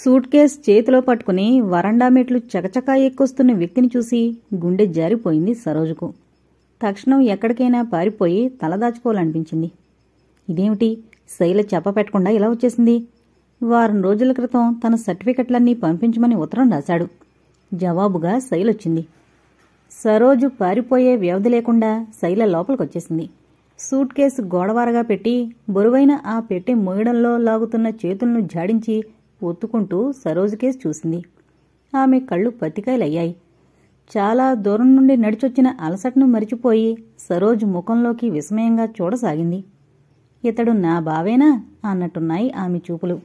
suit case చేతిలో పట్టుకుని వరండా మెట్లు చకచకా ఎక్కొస్తున్న వ్యక్తిని చూసి గుండె జారిపోయింది సరోజుకు తక్షణం ఎక్కడికైనా పారిపోయి తలదాచుకోవాలనిపించింది ఇదేమిటి శైల చెప్ప పెట్టకుండా ఇలా వచ్చేసింది వారం రోజుల క్రితం తన సర్టిఫికెట్లన్నీ పంపించమని ఉత్తరం రాశాడు జవాబుగా శైలొచ్చింది సరోజు పారిపోయే వ్యవధి లేకుండా శైల లోపలికొచ్చేసింది సూట్ కేసు గోడవారగా పెట్టి బరువైన ఆ పెట్టె మోయడంలో లాగుతున్న చేతులను జాడించి ఒత్తుకుంటూ సరోజుకేసి చూసింది ఆమె కళ్ళు పత్తికాయలయ్యాయి చాలా దూరం నుండి నడిచొచ్చిన అలసటను మరిచిపోయి సరోజు ముఖంలోకి విస్మయంగా చూడసాగింది ఇతడు నా బావేనా అన్నట్టున్నాయి ఆమె చూపులు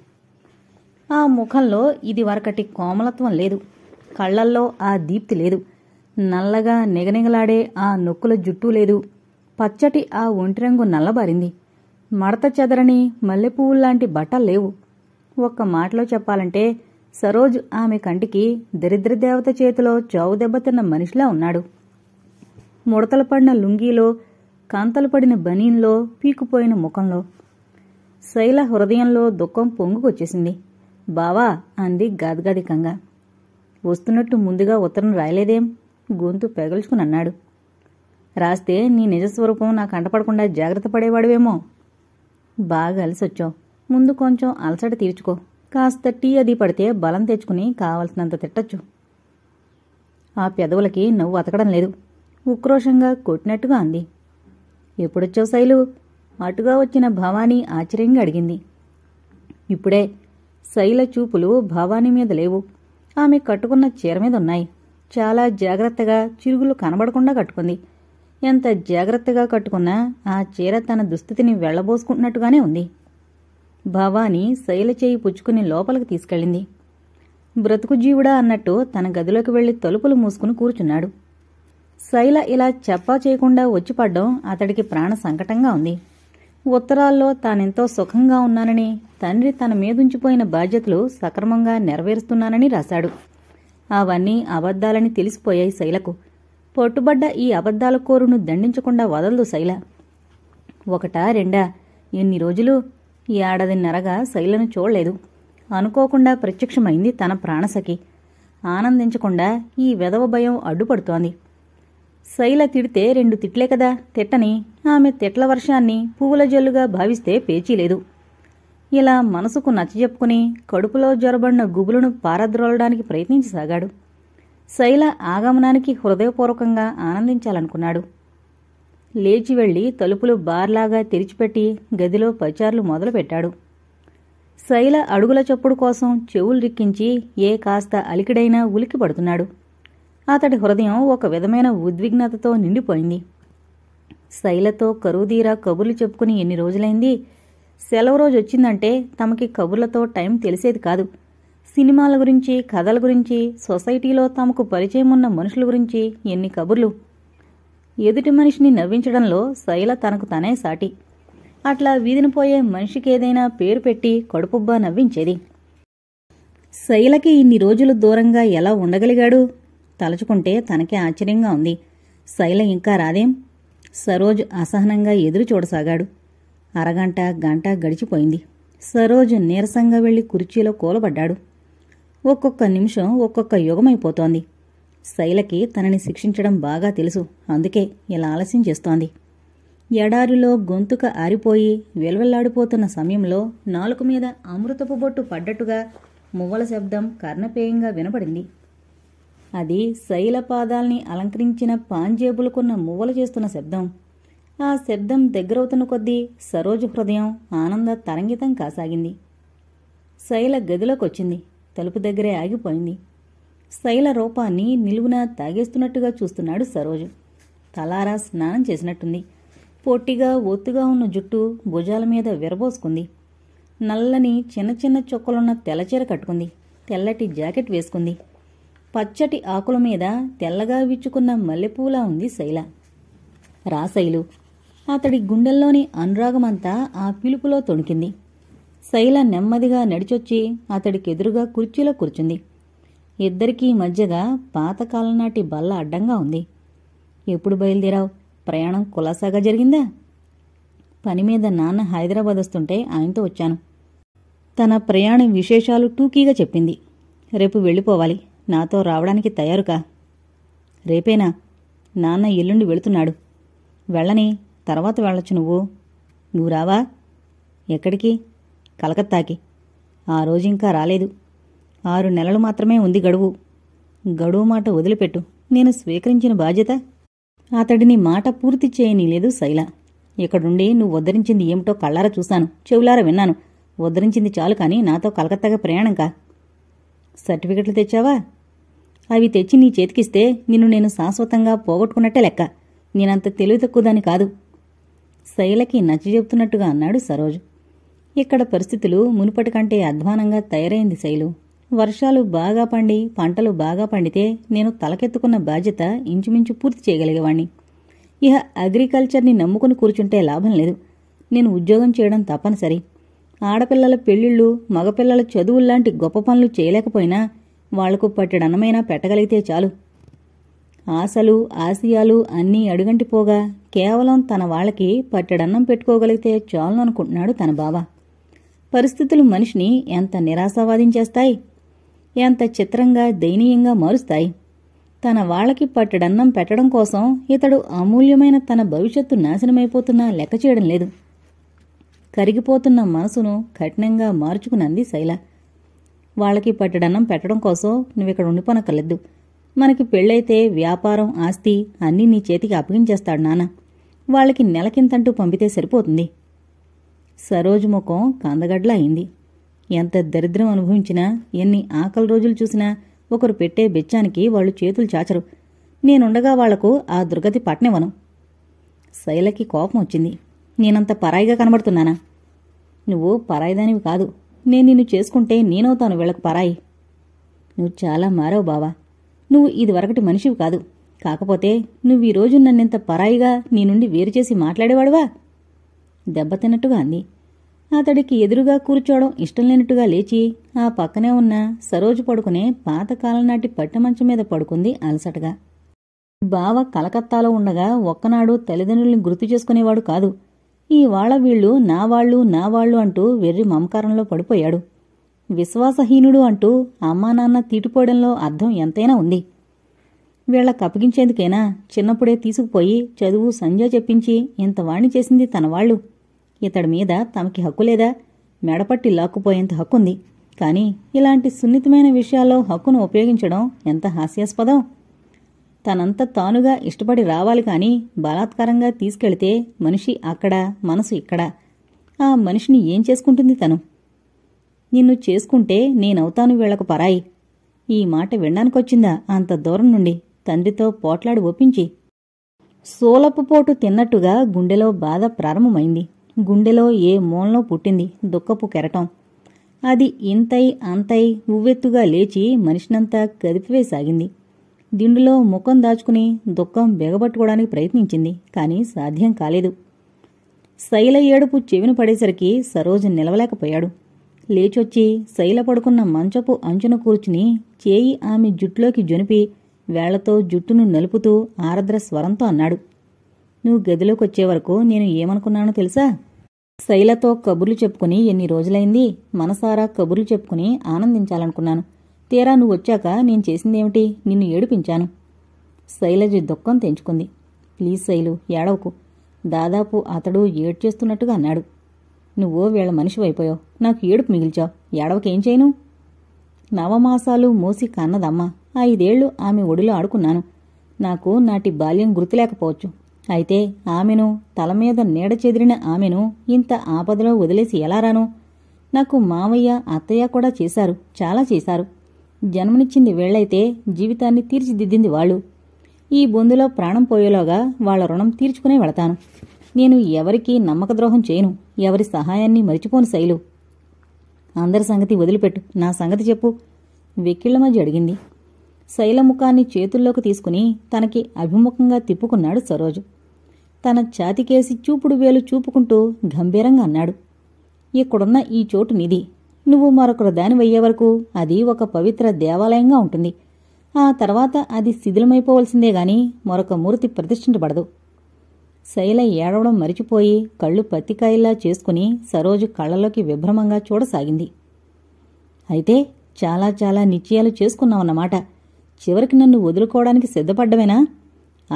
ఆ ముఖంలో ఇది వరకటి కోమలత్వం లేదు కళ్లల్లో ఆ దీప్తి లేదు నల్లగా నిగనిగలాడే ఆ నొక్కుల జుట్టు లేదు పచ్చటి ఆ ఒంటిరంగు నల్లబారింది మడత చెదరని మల్లెపువ్వుల్లాంటి బట్టలు లేవు ఒక్క మాటలో చెప్పాలంటే సరోజ్ ఆమె కంటికి దరిద్ర దేవత చేతిలో చావు దెబ్బతిన్న మనిషిలా ఉన్నాడు ముడతలు పడిన లుంగీలో కాంతలు పడిన బనీన్లో పీకుపోయిన ముఖంలో శైల హృదయంలో దుఃఖం పొంగుకొచ్చేసింది బావా అంది గాద్గాదికంగా వస్తున్నట్టు ముందుగా ఉత్తరం రాయలేదేం గొంతు పెగల్చుకుని అన్నాడు రాస్తే నీ నిజస్వరూపం నా కంటపడకుండా జాగ్రత్త పడేవాడువేమో బాగా అలసొచ్చావు ముందు కొంచెం అలసట తీర్చుకో కాస్త టీ అది పడితే బలం తెచ్చుకుని కావలసినంత తిట్టచ్చు ఆ పెదవులకి నవ్వు అతకడం లేదు ఉక్రోషంగా కొట్టినట్టుగా అంది ఎప్పుడొచ్చావు శైలు అటుగా వచ్చిన భవానీ ఆశ్చర్యంగా అడిగింది ఇప్పుడే శైల చూపులు భవానీ మీద లేవు ఆమె కట్టుకున్న చీర మీద ఉన్నాయి చాలా జాగ్రత్తగా చిరుగులు కనబడకుండా కట్టుకుంది ఎంత జాగ్రత్తగా కట్టుకున్నా ఆ చీర తన దుస్థితిని వెళ్లబోసుకుంటున్నట్టుగానే ఉంది భవాని శైలచేయి పుచ్చుకుని లోపలికి తీసుకెళ్ళింది బ్రతుకు జీవుడా అన్నట్టు తన గదిలోకి వెళ్లి తలుపులు మూసుకుని కూర్చున్నాడు శైల ఇలా చెప్పా చేయకుండా వచ్చిపడ్డం అతడికి ప్రాణ సంకటంగా ఉంది ఉత్తరాల్లో తానెంతో సుఖంగా ఉన్నానని తండ్రి తన మీదుంచిపోయిన బాధ్యతలు సక్రమంగా నెరవేరుస్తున్నానని రాశాడు అవన్నీ అబద్ధాలని తెలిసిపోయాయి శైలకు పట్టుబడ్డ ఈ అబద్ధాల కోరును దండించకుండా వదలదు శైల ఒకటా రెండా ఎన్ని రోజులు ఏడాదిన్నరగా శైలను చూడలేదు అనుకోకుండా ప్రత్యక్షమైంది తన ప్రాణసఖి ఆనందించకుండా ఈ వెదవ భయం అడ్డుపడుతోంది శైల తిడితే రెండు తిట్లే కదా తిట్టని ఆమె తిట్ల వర్షాన్ని పువ్వుల జల్లుగా భావిస్తే పేచీలేదు ఇలా మనసుకు నచ్చజెప్పుకుని కడుపులో జొరబడిన గుబులను పారద్రోలడానికి ప్రయత్నించసాగాడు శైల ఆగమనానికి హృదయపూర్వకంగా ఆనందించాలనుకున్నాడు లేచి వెళ్ళి తలుపులు బార్లాగా తెరిచిపెట్టి గదిలో పచారులు మొదలుపెట్టాడు శైల అడుగుల చప్పుడు కోసం చెవులు రిక్కించి ఏ కాస్త అలికిడైనా ఉలికి పడుతున్నాడు అతడి హృదయం ఒక విధమైన ఉద్విగ్నతతో నిండిపోయింది శైలతో కరువుదీరా కబుర్లు చెప్పుకుని ఎన్ని రోజులైంది సెలవు రోజు వచ్చిందంటే తమకి కబుర్లతో టైం తెలిసేది కాదు సినిమాల గురించి కథల గురించి సొసైటీలో తమకు పరిచయం ఉన్న మనుషుల గురించి ఎన్ని కబుర్లు ఎదుటి మనిషిని నవ్వించడంలో శైల తనకు తనే సాటి అట్లా వీధిని పోయే మనిషికేదైనా పేరు పెట్టి కడుపుబ్బా నవ్వించేది శైలకి ఇన్ని రోజులు దూరంగా ఎలా ఉండగలిగాడు తలచుకుంటే తనకే ఆశ్చర్యంగా ఉంది శైల ఇంకా రాదేం సరోజ్ అసహనంగా ఎదురు చూడసాగాడు అరగంట గంట గడిచిపోయింది సరోజ్ నీరసంగా వెళ్లి కుర్చీలో కూలబడ్డాడు ఒక్కొక్క నిమిషం ఒక్కొక్క యుగమైపోతోంది శైలకి తనని శిక్షించడం బాగా తెలుసు అందుకే ఇలా ఆలస్యం చేస్తోంది ఎడారిలో గొంతుక ఆరిపోయి వెల్వెల్లాడిపోతున్న సమయంలో నాలుక మీద అమృతపు బొట్టు పడ్డట్టుగా మువ్వల శబ్దం కర్ణపేయంగా వినపడింది అది శైల పాదాల్ని అలంకరించిన పాంజేబులుకున్న మువ్వలు చేస్తున్న శబ్దం ఆ శబ్దం దగ్గరవుతున్న కొద్దీ సరోజు హృదయం ఆనంద తరంగితం కాసాగింది శైల గదిలోకొచ్చింది తలుపు దగ్గరే ఆగిపోయింది శైల రూపాన్ని నిలువున తాగేస్తున్నట్టుగా చూస్తున్నాడు సరోజు తలారా స్నానం చేసినట్టుంది పొట్టిగా ఒత్తుగా ఉన్న జుట్టు భుజాల మీద విరబోసుకుంది నల్లని చిన్న చిన్న చొక్కలున్న తెల్లచీర కట్టుకుంది తెల్లటి జాకెట్ వేసుకుంది పచ్చటి ఆకుల మీద తెల్లగా విచ్చుకున్న మల్లెపూలా ఉంది శైల రాశైలు అతడి గుండెల్లోని అనురాగమంతా ఆ పిలుపులో తొణికింది శైల నెమ్మదిగా నడిచొచ్చి అతడికి ఎదురుగా కుర్చీలో కూర్చుంది ఇద్దరికీ మధ్యగా పాతకాలం నాటి బల్ల అడ్డంగా ఉంది ఎప్పుడు బయలుదేరావు ప్రయాణం కులాసాగా జరిగిందా పని మీద నాన్న హైదరాబాద్ వస్తుంటే ఆయనతో వచ్చాను తన ప్రయాణం విశేషాలు టూకీగా చెప్పింది రేపు వెళ్ళిపోవాలి నాతో రావడానికి తయారుకా రేపేనా నాన్న ఎల్లుండి వెళుతున్నాడు వెళ్ళని తర్వాత వెళ్ళొచ్చు నువ్వు నువ్వు రావా ఎక్కడికి కలకత్తాకి ఆ రోజు ఇంకా రాలేదు ఆరు నెలలు మాత్రమే ఉంది గడువు గడువు మాట వదిలిపెట్టు నేను స్వీకరించిన బాధ్యత అతడిని మాట పూర్తి లేదు శైల ఇక్కడుండి నువ్వు ఉద్ధరించింది ఏమిటో కళ్ళార చూశాను చెవులార విన్నాను ఉద్ధరించింది చాలు కానీ నాతో కలకత్తాగా ప్రయాణం కా సర్టిఫికెట్లు తెచ్చావా అవి తెచ్చి నీ చేతికిస్తే నిన్ను నేను శాశ్వతంగా పోగొట్టుకున్నట్టే లెక్క నేనంత తెలివి తక్కువదాని కాదు శైలకి చెబుతున్నట్టుగా అన్నాడు సరోజు ఇక్కడ పరిస్థితులు మునుపటి కంటే అధ్వానంగా తయారైంది శైలు వర్షాలు బాగా పండి పంటలు బాగా పండితే నేను తలకెత్తుకున్న బాధ్యత ఇంచుమించు పూర్తి చేయగలిగేవాణ్ణి ఇహ అగ్రికల్చర్ని నమ్ముకుని కూర్చుంటే లాభం లేదు నేను ఉద్యోగం చేయడం తప్పనిసరి ఆడపిల్లల పెళ్లిళ్ళు మగపిల్లల చదువుల్లాంటి గొప్ప పనులు చేయలేకపోయినా వాళ్లకు పట్టెడన్నమైనా పెట్టగలిగితే చాలు ఆశలు ఆశయాలు అన్నీ అడుగంటిపోగా కేవలం తన వాళ్ళకి పట్టెడన్నం పెట్టుకోగలిగితే చాలు అనుకుంటున్నాడు తన బావ పరిస్థితులు మనిషిని ఎంత నిరాశావాదించేస్తాయి ఎంత చిత్రంగా దయనీయంగా మారుస్తాయి తన వాళ్ళకి పట్టడన్నం పెట్టడం కోసం ఇతడు అమూల్యమైన తన భవిష్యత్తు నాశనమైపోతున్నా లెక్క చేయడం లేదు కరిగిపోతున్న మనసును కఠినంగా మార్చుకునంది శైల వాళ్ళకి పట్టడన్నం పెట్టడం కోసం నువ్విక్కడ ఉండిపోనక్కర్లేదు మనకి పెళ్ళైతే వ్యాపారం ఆస్తి అన్నీ నీ చేతికి అప్పగించేస్తాడు నాన్న వాళ్ళకి నెలకింతంటూ పంపితే సరిపోతుంది సరోజు ముఖం కందగడ్ల అయింది ఎంత దరిద్రం అనుభవించినా ఎన్ని ఆకలి రోజులు చూసినా ఒకరు పెట్టే బెచ్చానికి వాళ్ళు చేతులు చాచరు నేనుండగా వాళ్లకు ఆ దుర్గతి పట్టనివ్వను శైలకి కోపం వచ్చింది నేనంత పరాయిగా కనబడుతున్నానా నువ్వు పరాయిదానివి కాదు నేను నిన్ను చేసుకుంటే నేనవుతాను వీళ్లకు పరాయి నువ్వు చాలా మారావు బావా నువ్వు ఇదివరకటి మనిషివి కాదు కాకపోతే నువ్వు ఈరోజు నన్నెంత పరాయిగా నీ నుండి వేరు చేసి మాట్లాడేవాడువా దెబ్బతిన్నట్టుగా అంది అతడికి ఎదురుగా కూర్చోవడం ఇష్టం లేనట్టుగా లేచి ఆ పక్కనే ఉన్న సరోజు పడుకునే పాతకాలం నాటి పట్టమంచం మీద పడుకుంది అలసటగా బావ కలకత్తాలో ఉండగా ఒక్కనాడు తల్లిదండ్రుల్ని గుర్తు చేసుకునేవాడు కాదు ఈ వాళ్ళ వీళ్ళు నా వాళ్ళు నా వాళ్ళు అంటూ వెర్రి మమకారంలో పడిపోయాడు విశ్వాసహీనుడు అంటూ అమ్మా నాన్న తీటిపోవడంలో అర్థం ఎంతైనా ఉంది వీళ్ళకి కప్పగించేందుకైనా చిన్నప్పుడే తీసుకుపోయి చదువు సంజయ్ చెప్పించి ఇంత వాణి చేసింది తన వాళ్ళు ఇతడి మీద తమకి హక్కు లేదా మెడపట్టి లాక్కుపోయేంత హక్కుంది కానీ ఇలాంటి సున్నితమైన విషయాల్లో హక్కును ఉపయోగించడం ఎంత హాస్యాస్పదం తనంత తానుగా ఇష్టపడి రావాలి కానీ బలాత్కారంగా తీసుకెళితే మనిషి అక్కడ మనసు ఇక్కడ ఆ మనిషిని ఏం చేసుకుంటుంది తను నిన్ను చేసుకుంటే నేనవుతాను వీళ్లకు పరాయి ఈ మాట వినడానికొచ్చిందా అంత దూరం నుండి తండ్రితో పోట్లాడి ఒప్పించి సోలపు పోటు తిన్నట్టుగా గుండెలో బాధ ప్రారంభమైంది గుండెలో ఏ మూలలో పుట్టింది దుఃఖపు కెరటం అది ఇంతై అంతై ఉవ్వెత్తుగా లేచి మనిషినంతా కదిపివేసాగింది దిండులో ముఖం దాచుకుని దుఃఖం బెగబట్టుకోవడానికి ప్రయత్నించింది కానీ సాధ్యం కాలేదు శైల ఏడుపు చెవిన పడేసరికి సరోజు నిలవలేకపోయాడు లేచొచ్చి శైల పడుకున్న మంచపు అంచున కూర్చుని చేయి ఆమె జుట్టులోకి జొనిపి వేళ్లతో జుట్టును నలుపుతూ ఆరద్ర స్వరంతో అన్నాడు నువ్వు గదిలోకి వచ్చే వరకు నేను ఏమనుకున్నానో తెలుసా శైలతో కబుర్లు చెప్పుకుని ఎన్ని రోజులైంది మనసారా కబుర్లు చెప్పుకుని ఆనందించాలనుకున్నాను తీరా నువ్వు వచ్చాక నేను చేసిందేమిటి నిన్ను ఏడిపించాను శైలజ దుఃఖం తెంచుకుంది ప్లీజ్ శైలు ఏడవకు దాదాపు అతడు ఏడ్చేస్తున్నట్టుగా అన్నాడు నువ్వో మనిషి అయిపోయావు నాకు ఏడుపు మిగిల్చావు ఏడవకేం చేయను నవమాసాలు మోసి కన్నదమ్మ ఐదేళ్లు ఆమె ఒడిలో ఆడుకున్నాను నాకు నాటి బాల్యం గుర్తులేకపోవచ్చు అయితే ఆమెను తల మీద నీడ చెదిరిన ఆమెను ఇంత ఆపదలో వదిలేసి ఎలా రాను నాకు మావయ్య అత్తయ్య కూడా చేశారు చాలా చేశారు జన్మనిచ్చింది వేళ్లైతే జీవితాన్ని తీర్చిదిద్దింది వాళ్ళు ఈ బొందులో ప్రాణం పోయేలోగా వాళ్ల రుణం తీర్చుకునే వెళతాను నేను ఎవరికీ నమ్మకద్రోహం చేయను ఎవరి సహాయాన్ని మరిచిపోను శైలు అందరి సంగతి వదిలిపెట్టు నా సంగతి చెప్పు వెక్కిళ్ల మధ్య అడిగింది శైలముఖాన్ని చేతుల్లోకి తీసుకుని తనకి అభిముఖంగా తిప్పుకున్నాడు సరోజు తన ఛాతికేసి చూపుడు వేలు చూపుకుంటూ గంభీరంగా అన్నాడు ఇక్కడున్న ఈ చోటు నిధి నువ్వు మరొకరు దానివయ్యే వరకు అది ఒక పవిత్ర దేవాలయంగా ఉంటుంది ఆ తర్వాత అది శిథిలమైపోవలసిందే గాని మరొక మూర్తి ప్రతిష్ఠించబడదు శైల ఏడవడం మరిచిపోయి కళ్ళు పత్తికాయల్లా చేసుకుని సరోజు కళ్ళలోకి విభ్రమంగా చూడసాగింది అయితే చాలా చాలా నిశ్చయాలు చేసుకున్నావన్నమాట చివరికి నన్ను వదులుకోవడానికి సిద్ధపడ్డమేనా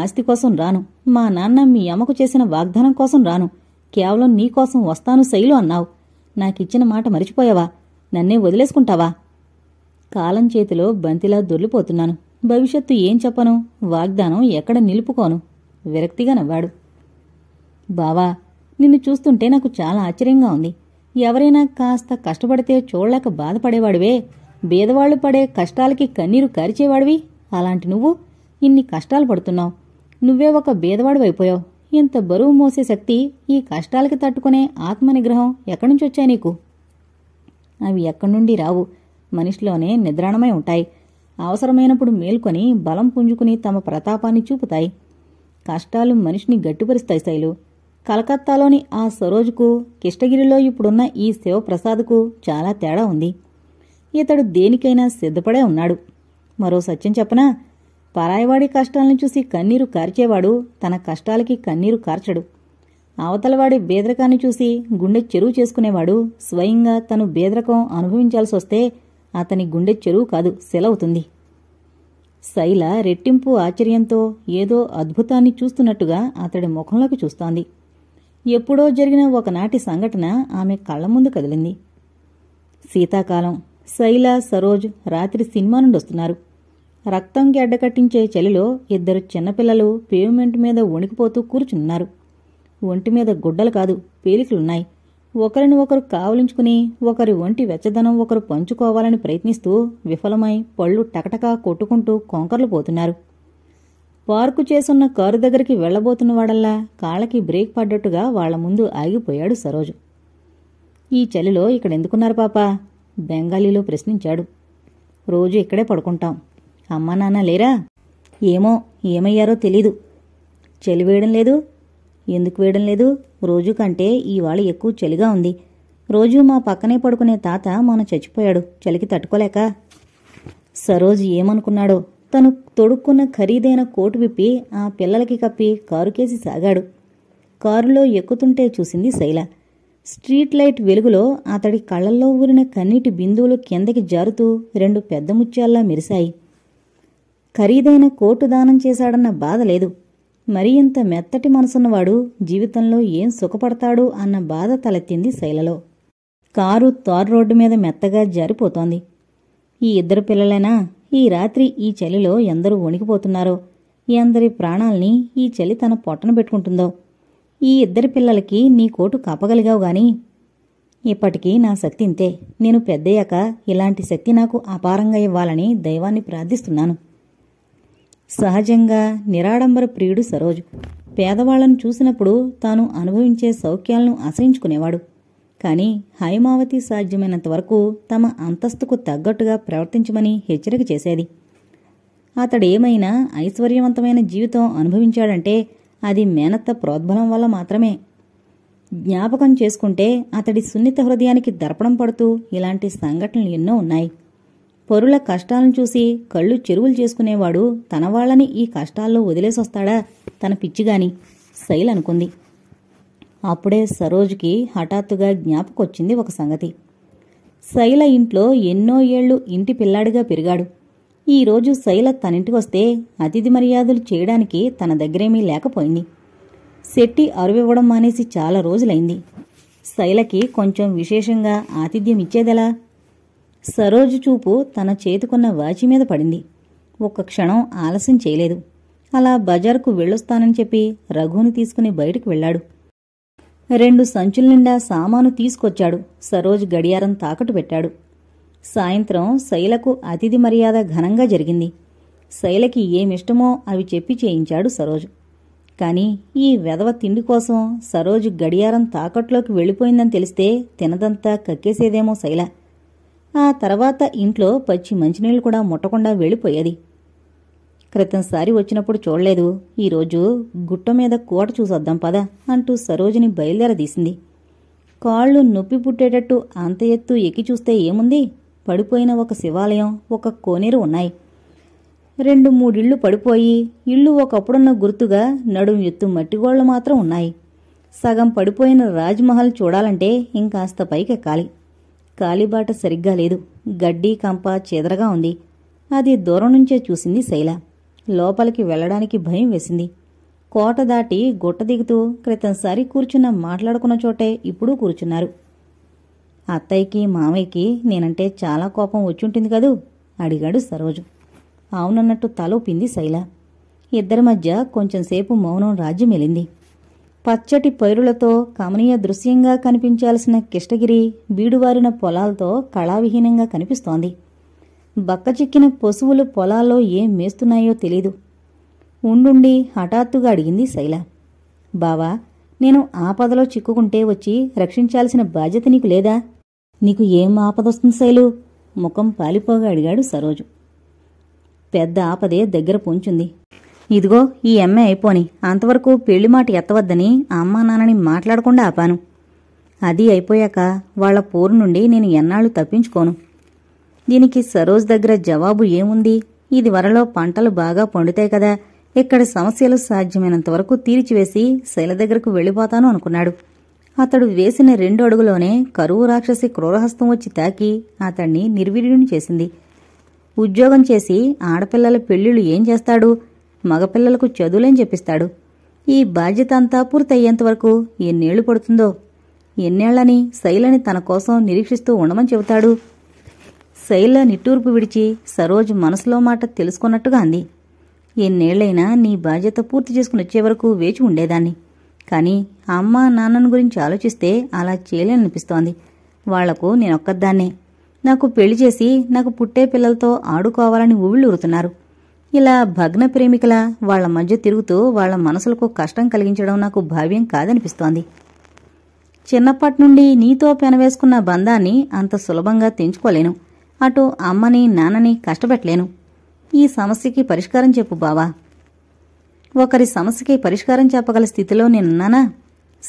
ఆస్తి కోసం రాను మా నాన్న మీ అమ్మకు చేసిన వాగ్దానం కోసం రాను కేవలం నీకోసం వస్తాను శైలు అన్నావు నాకిచ్చిన మాట మరిచిపోయావా నన్నే వదిలేసుకుంటావా కాలం చేతిలో బంతిలా దొర్లిపోతున్నాను భవిష్యత్తు ఏం చెప్పను వాగ్దానం ఎక్కడ నిలుపుకోను విరక్తిగా నవ్వాడు బావా నిన్ను చూస్తుంటే నాకు చాలా ఆశ్చర్యంగా ఉంది ఎవరైనా కాస్త కష్టపడితే చూడలేక బాధపడేవాడివే బీదవాళ్లు పడే కష్టాలకి కన్నీరు కారిచేవాడివి అలాంటి నువ్వు ఇన్ని కష్టాలు పడుతున్నావు నువ్వే ఒక అయిపోయావు ఇంత బరువు మోసే శక్తి ఈ కష్టాలకి తట్టుకునే ఆత్మనిగ్రహం ఎక్కడి నుంచి వచ్చాయి నీకు అవి ఎక్కడి నుండి రావు మనిషిలోనే నిద్రాణమై ఉంటాయి అవసరమైనప్పుడు మేల్కొని బలం పుంజుకుని తమ ప్రతాపాన్ని చూపుతాయి కష్టాలు మనిషిని గట్టిపరుస్తాయి శైలు కలకత్తాలోని ఆ సరోజుకు కిష్టగిరిలో ఇప్పుడున్న ఈ శివప్రసాద్కు చాలా తేడా ఉంది ఇతడు దేనికైనా సిద్ధపడే ఉన్నాడు మరో సత్యం చెప్పనా పరాయవాడి కష్టాలను చూసి కన్నీరు కార్చేవాడు తన కష్టాలకి కన్నీరు కార్చడు అవతలవాడి బీదరకాన్ని చూసి గుండె చెరువు చేసుకునేవాడు స్వయంగా తను అనుభవించాల్సి అనుభవించాల్సొస్తే అతని గుండె చెరువు కాదు సెలవుతుంది శైల రెట్టింపు ఆశ్చర్యంతో ఏదో అద్భుతాన్ని చూస్తున్నట్టుగా అతడి ముఖంలోకి చూస్తోంది ఎప్పుడో జరిగిన ఒకనాటి సంఘటన ఆమె కళ్ల ముందు కదిలింది శీతాకాలం శైల సరోజ్ రాత్రి సినిమా నుండి వస్తున్నారు రక్తంకి కట్టించే చలిలో ఇద్దరు చిన్నపిల్లలు పేమెంట్ మీద వణికిపోతూ కూర్చున్నారు ఒంటి మీద గుడ్డలు కాదు పేలికలున్నాయి ఒకరిని ఒకరు కావలించుకుని ఒకరి ఒంటి వెచ్చదనం ఒకరు పంచుకోవాలని ప్రయత్నిస్తూ విఫలమై పళ్ళు టకటకా కొట్టుకుంటూ కొంకర్లు పోతున్నారు పార్కు చేసున్న కారు దగ్గరికి వాడల్లా కాళ్ళకి బ్రేక్ పడ్డట్టుగా వాళ్ల ముందు ఆగిపోయాడు సరోజు ఈ చలిలో ఇక్కడెందుకున్నారు పాపా బెంగాలీలో ప్రశ్నించాడు రోజు ఇక్కడే పడుకుంటాం అమ్మా నాన్న లేరా ఏమో ఏమయ్యారో తెలీదు చలి వేయడం లేదు ఎందుకు వేయడం లేదు రోజు కంటే ఇవాళ ఎక్కువ చలిగా ఉంది రోజు మా పక్కనే పడుకునే తాత మన చచ్చిపోయాడు చలికి తట్టుకోలేక సరోజ్ ఏమనుకున్నాడో తను తొడుక్కున్న ఖరీదైన కోటు విప్పి ఆ పిల్లలకి కప్పి కారుకేసి సాగాడు కారులో ఎక్కుతుంటే చూసింది శైల స్ట్రీట్ లైట్ వెలుగులో అతడి కళ్ళల్లో ఊరిన కన్నీటి బిందువులు కిందకి జారుతూ రెండు పెద్ద ముత్యాల్లా మెరిశాయి ఖరీదైన కోటు దానం చేశాడన్న బాధ లేదు మరి ఇంత మెత్తటి మనసున్నవాడు జీవితంలో ఏం సుఖపడతాడు అన్న బాధ తలెత్తింది శైలలో కారు తార్ రోడ్డు మీద మెత్తగా జారిపోతోంది ఈ ఇద్దరు పిల్లలైనా ఈ రాత్రి ఈ చలిలో ఎందరూ వణికిపోతున్నారో ఎందరి ప్రాణాల్ని ఈ చలి తన పొట్టన పెట్టుకుంటుందో ఈ ఇద్దరి పిల్లలకి నీ కోటు కాపగలిగావు గాని ఇప్పటికీ నా శక్తి ఇంతే నేను పెద్దయ్యాక ఇలాంటి శక్తి నాకు అపారంగా ఇవ్వాలని దైవాన్ని ప్రార్థిస్తున్నాను సహజంగా నిరాడంబర ప్రియుడు సరోజు పేదవాళ్లను చూసినప్పుడు తాను అనుభవించే సౌఖ్యాలను అసహించుకునేవాడు కానీ హైమావతి సాధ్యమైనంత వరకు తమ అంతస్తుకు తగ్గట్టుగా ప్రవర్తించమని హెచ్చరిక చేసేది అతడేమైనా ఐశ్వర్యవంతమైన జీవితం అనుభవించాడంటే అది మేనత్త ప్రోద్బలం వల్ల మాత్రమే జ్ఞాపకం చేసుకుంటే అతడి సున్నిత హృదయానికి దర్పణం పడుతూ ఇలాంటి సంఘటనలు ఎన్నో ఉన్నాయి పరుల కష్టాలను చూసి కళ్ళు చెరువులు చేసుకునేవాడు తన వాళ్ళని ఈ కష్టాల్లో వదిలేసొస్తాడా తన పిచ్చిగాని శైల్ అనుకుంది అప్పుడే సరోజ్కి హఠాత్తుగా జ్ఞాపకొచ్చింది ఒక సంగతి శైల ఇంట్లో ఎన్నో ఏళ్లు ఇంటి పిల్లాడిగా పెరిగాడు ఈరోజు శైల తనింటికొస్తే అతిథి మర్యాదలు చేయడానికి తన దగ్గరేమీ లేకపోయింది శెట్టి అరువివ్వడం మానేసి చాలా రోజులైంది శైలకి కొంచెం విశేషంగా ఆతిథ్యం ఇచ్చేదెలా సరోజు చూపు తన చేతుకున్న వాచి మీద పడింది ఒక్క క్షణం ఆలస్యం చేయలేదు అలా బజార్కు వెళ్ళొస్తానని చెప్పి రఘుని తీసుకుని బయటకు వెళ్ళాడు రెండు సంచుల నిండా సామాను తీసుకొచ్చాడు సరోజ్ గడియారం తాకట్టు పెట్టాడు సాయంత్రం శైలకు అతిథి మర్యాద ఘనంగా జరిగింది శైలకి ఏమిష్టమో అవి చెప్పి చేయించాడు సరోజు కానీ ఈ వెధవ తిండి కోసం సరోజు గడియారం తాకట్లోకి వెళ్ళిపోయిందని తెలిస్తే తినదంతా కక్కేసేదేమో శైల ఆ తర్వాత ఇంట్లో పచ్చి మంచినీళ్ళు కూడా ముట్టకుండా వెళ్ళిపోయేది క్రితంసారి వచ్చినప్పుడు చూడలేదు ఈరోజు గుట్ట మీద కోట చూసొద్దాం పద అంటూ సరోజుని బయలుదేరదీసింది కాళ్ళు నొప్పి పుట్టేటట్టు అంత ఎత్తు ఎక్కి చూస్తే ఏముంది పడిపోయిన ఒక శివాలయం ఒక కోనేరు ఉన్నాయి రెండు మూడిళ్లు పడిపోయి ఇళ్ళు ఒకప్పుడున్న గుర్తుగా నడుం ఎత్తు మట్టిగోళ్లు మాత్రం ఉన్నాయి సగం పడిపోయిన రాజ్మహల్ చూడాలంటే ఇంకాస్త పైకెక్కాలి కాలిబాట సరిగ్గా లేదు గడ్డి కంప చీదరగా ఉంది అది దూరం నుంచే చూసింది శైల లోపలికి వెళ్లడానికి భయం వేసింది కోట దాటి గుట్ట దిగుతూ క్రితంసారి కూర్చున్న మాట్లాడుకున్న చోటే ఇప్పుడు కూర్చున్నారు అత్తయ్యకి మామయ్యకి నేనంటే చాలా కోపం వచ్చుంటుంది కదూ అడిగాడు సరోజు అవునన్నట్టు తలూపింది శైల ఇద్దరి మధ్య కొంచెంసేపు మౌనం రాజ్యమెలింది పచ్చటి పైరులతో కమనీయ దృశ్యంగా కనిపించాల్సిన కిష్టగిరి బీడువారిన పొలాలతో కళావిహీనంగా కనిపిస్తోంది బక్కచిక్కిన పశువులు పొలాల్లో ఏం మేస్తున్నాయో తెలీదు ఉండుండి హఠాత్తుగా అడిగింది శైల బావా నేను ఆపదలో చిక్కుకుంటే వచ్చి రక్షించాల్సిన బాధ్యత నీకు లేదా నీకు ఏం ఆపదొస్తుంది శైలు ముఖం పాలిపోగా అడిగాడు సరోజు పెద్ద ఆపదే దగ్గర పొంచుంది ఇదిగో ఈ ఎమ్మె అయిపోని అంతవరకు పెళ్లి మాట ఎత్తవద్దని అమ్మా నాన్నని మాట్లాడకుండా ఆపాను అది అయిపోయాక వాళ్ల పోరు నుండి నేను ఎన్నాళ్ళు తప్పించుకోను దీనికి సరోజ్ దగ్గర జవాబు ఏముంది ఇది వరలో పంటలు బాగా పండుతాయి కదా ఇక్కడ సమస్యలు సాధ్యమైనంత వరకు తీర్చివేసి శైల దగ్గరకు వెళ్ళిపోతాను అనుకున్నాడు అతడు వేసిన రెండు అడుగులోనే కరువు రాక్షసి క్రూరహస్తం వచ్చి తాకి అతణ్ణి నిర్వీర్యుని చేసింది ఉద్యోగం చేసి ఆడపిల్లల పెళ్లిళ్ళు ఏం చేస్తాడు మగపిల్లలకు చదువులేం చెప్పిస్తాడు ఈ బాధ్యత అంతా పూర్తయ్యేంత వరకు ఎన్నేళ్లు పడుతుందో ఎన్నేళ్లని శైలని తన కోసం నిరీక్షిస్తూ ఉండమని చెబుతాడు శైల నిట్టూర్పు విడిచి సరోజ్ మనసులో మాట తెలుసుకున్నట్టుగా అంది ఎన్నేళ్లైనా నీ బాధ్యత పూర్తి చేసుకుని వచ్చే వరకు వేచి ఉండేదాన్ని కానీ అమ్మ నాన్నను గురించి ఆలోచిస్తే అలా చేయలేననిపిస్తోంది వాళ్లకు నేనొక్కద్దాన్నే నాకు పెళ్లి చేసి నాకు పుట్టే పిల్లలతో ఆడుకోవాలని ఊరుతున్నారు ఇలా భగ్న ప్రేమికుల వాళ్ల మధ్య తిరుగుతూ వాళ్ల మనసులకు కష్టం కలిగించడం నాకు భావ్యం కాదనిపిస్తోంది చిన్నప్పటి నుండి నీతో పెనవేసుకున్న బంధాన్ని అంత సులభంగా తెంచుకోలేను అటు అమ్మని నాన్నని కష్టపెట్టలేను ఈ సమస్యకి పరిష్కారం చెప్పు బావా ఒకరి సమస్యకి పరిష్కారం చెప్పగల స్థితిలో నేనున్నానా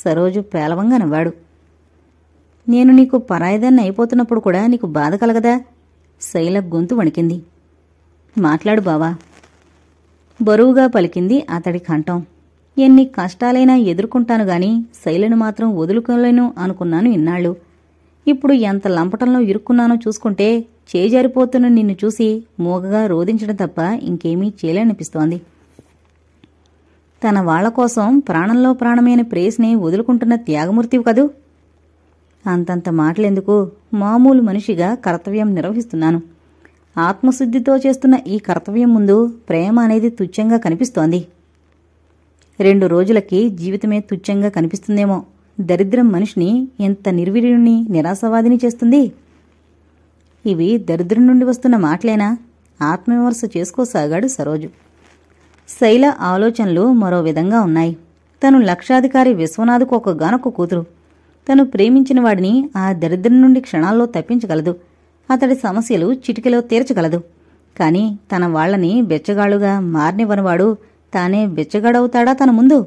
సరోజు పేలవంగా నవ్వాడు నేను నీకు పరాయిదాన్ని అయిపోతున్నప్పుడు కూడా నీకు బాధ కలగదా శైల గొంతు వణికింది మాట్లాడు బావా బరువుగా పలికింది అతడి కంఠం ఎన్ని కష్టాలైనా ఎదుర్కొంటాను గాని శైలను మాత్రం వదులుకోలేను అనుకున్నాను ఇన్నాళ్ళు ఇప్పుడు ఎంత లంపటంలో ఇరుక్కున్నానో చూసుకుంటే చేజారిపోతున్న నిన్ను చూసి మూగగా రోధించడం తప్ప ఇంకేమీ చేయలేనిపిస్తోంది తన వాళ్ల కోసం ప్రాణంలో ప్రాణమైన ప్రేస్ని వదులుకుంటున్న త్యాగమూర్తివు కదూ అంతంత మాటలెందుకు మామూలు మనిషిగా కర్తవ్యం నిర్వహిస్తున్నాను ఆత్మశుద్ధితో చేస్తున్న ఈ కర్తవ్యం ముందు ప్రేమ అనేది తుచ్చంగా కనిపిస్తోంది రెండు రోజులకి జీవితమే తుచ్చంగా కనిపిస్తుందేమో దరిద్రం మనిషిని ఎంత నిర్వీర్యుణ్ణి నిరాశవాదిని చేస్తుంది ఇవి దరిద్రం నుండి వస్తున్న మాటలేనా ఆత్మవిమర్శ చేసుకోసాగాడు సరోజు శైల ఆలోచనలు మరో విధంగా ఉన్నాయి తను లక్షాధికారి విశ్వనాథ్కు ఒక గానొక్క కూతురు తను ప్రేమించిన వాడిని ఆ దరిద్రం నుండి క్షణాల్లో తప్పించగలదు అతడి సమస్యలు చిటికెలో తీర్చగలదు కాని తన వాళ్లని బెచ్చగాళ్లుగా మార్నివ్వనివాడు తానే బెచ్చగాడవుతాడా తన ముందు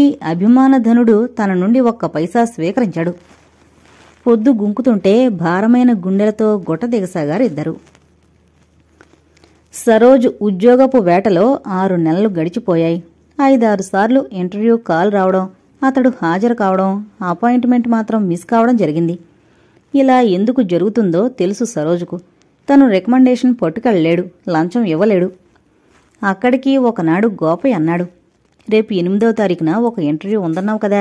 ఈ అభిమానధనుడు తన నుండి ఒక్క పైసా స్వీకరించాడు పొద్దు గుంకుతుంటే భారమైన గుండెలతో గొట్ట దిగసాగారిద్దరు సరోజ్ ఉద్యోగపు వేటలో ఆరు నెలలు గడిచిపోయాయి ఐదారు సార్లు ఇంటర్వ్యూ కాల్ రావడం అతడు హాజరు కావడం అపాయింట్మెంట్ మాత్రం మిస్ కావడం జరిగింది ఇలా ఎందుకు జరుగుతుందో తెలుసు సరోజుకు తను రికమెండేషన్ పట్టుకెళ్ళలేడు లంచం ఇవ్వలేడు అక్కడికి ఒకనాడు గోపయ్య అన్నాడు రేపు ఎనిమిదవ తారీఖున ఒక ఇంటర్వ్యూ ఉందన్నావు కదా